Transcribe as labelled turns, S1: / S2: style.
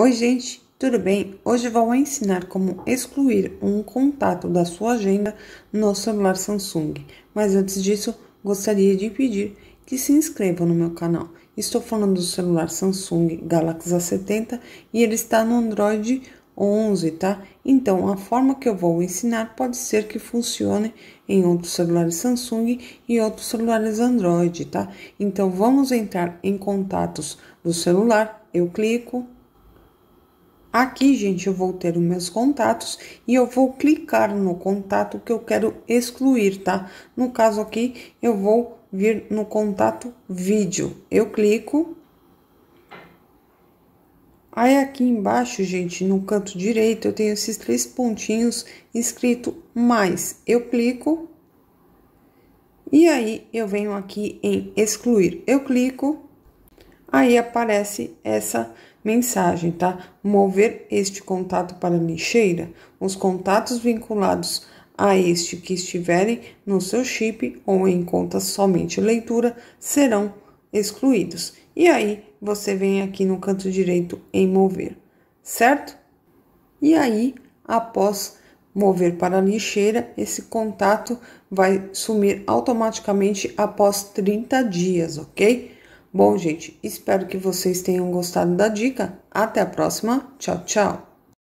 S1: Oi, gente, tudo bem? Hoje vou ensinar como excluir um contato da sua agenda no celular Samsung. Mas antes disso, gostaria de pedir que se inscreva no meu canal. Estou falando do celular Samsung Galaxy A70 e ele está no Android 11, tá? Então, a forma que eu vou ensinar pode ser que funcione em outros celulares Samsung e outros celulares Android, tá? Então, vamos entrar em contatos do celular. Eu clico Aqui, gente, eu vou ter os meus contatos e eu vou clicar no contato que eu quero excluir, tá? No caso aqui, eu vou vir no contato vídeo. Eu clico. Aí aqui embaixo, gente, no canto direito, eu tenho esses três pontinhos escrito mais. Eu clico. E aí, eu venho aqui em excluir. Eu clico. Aí aparece essa mensagem, tá? Mover este contato para a lixeira. Os contatos vinculados a este que estiverem no seu chip ou em conta somente leitura serão excluídos. E aí você vem aqui no canto direito em mover, certo? E aí, após mover para a lixeira, esse contato vai sumir automaticamente após 30 dias, ok? Bom, gente, espero que vocês tenham gostado da dica. Até a próxima. Tchau, tchau.